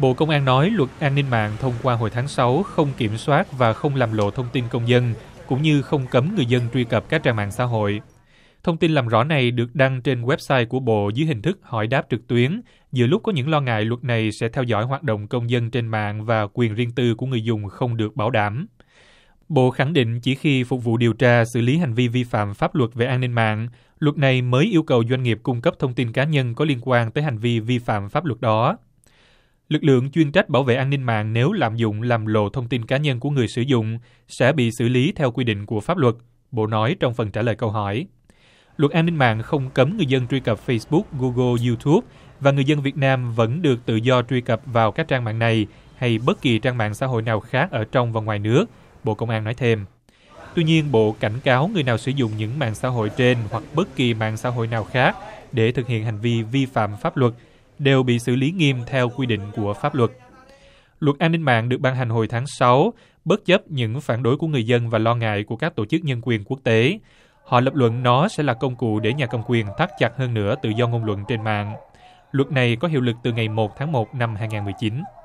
Bộ Công an nói luật an ninh mạng thông qua hồi tháng 6 không kiểm soát và không làm lộ thông tin công dân, cũng như không cấm người dân truy cập các trang mạng xã hội. Thông tin làm rõ này được đăng trên website của Bộ dưới hình thức hỏi đáp trực tuyến, giữa lúc có những lo ngại luật này sẽ theo dõi hoạt động công dân trên mạng và quyền riêng tư của người dùng không được bảo đảm. Bộ khẳng định chỉ khi phục vụ điều tra xử lý hành vi vi phạm pháp luật về an ninh mạng, luật này mới yêu cầu doanh nghiệp cung cấp thông tin cá nhân có liên quan tới hành vi vi phạm pháp luật đó. Lực lượng chuyên trách bảo vệ an ninh mạng nếu lạm dụng làm lộ thông tin cá nhân của người sử dụng sẽ bị xử lý theo quy định của pháp luật, Bộ nói trong phần trả lời câu hỏi. Luật an ninh mạng không cấm người dân truy cập Facebook, Google, YouTube và người dân Việt Nam vẫn được tự do truy cập vào các trang mạng này hay bất kỳ trang mạng xã hội nào khác ở trong và ngoài nước, Bộ Công an nói thêm. Tuy nhiên, Bộ cảnh cáo người nào sử dụng những mạng xã hội trên hoặc bất kỳ mạng xã hội nào khác để thực hiện hành vi vi phạm pháp luật – đều bị xử lý nghiêm theo quy định của pháp luật. Luật an ninh mạng được ban hành hồi tháng 6, bất chấp những phản đối của người dân và lo ngại của các tổ chức nhân quyền quốc tế. Họ lập luận nó sẽ là công cụ để nhà cầm quyền thắt chặt hơn nữa tự do ngôn luận trên mạng. Luật này có hiệu lực từ ngày 1 tháng 1 năm 2019.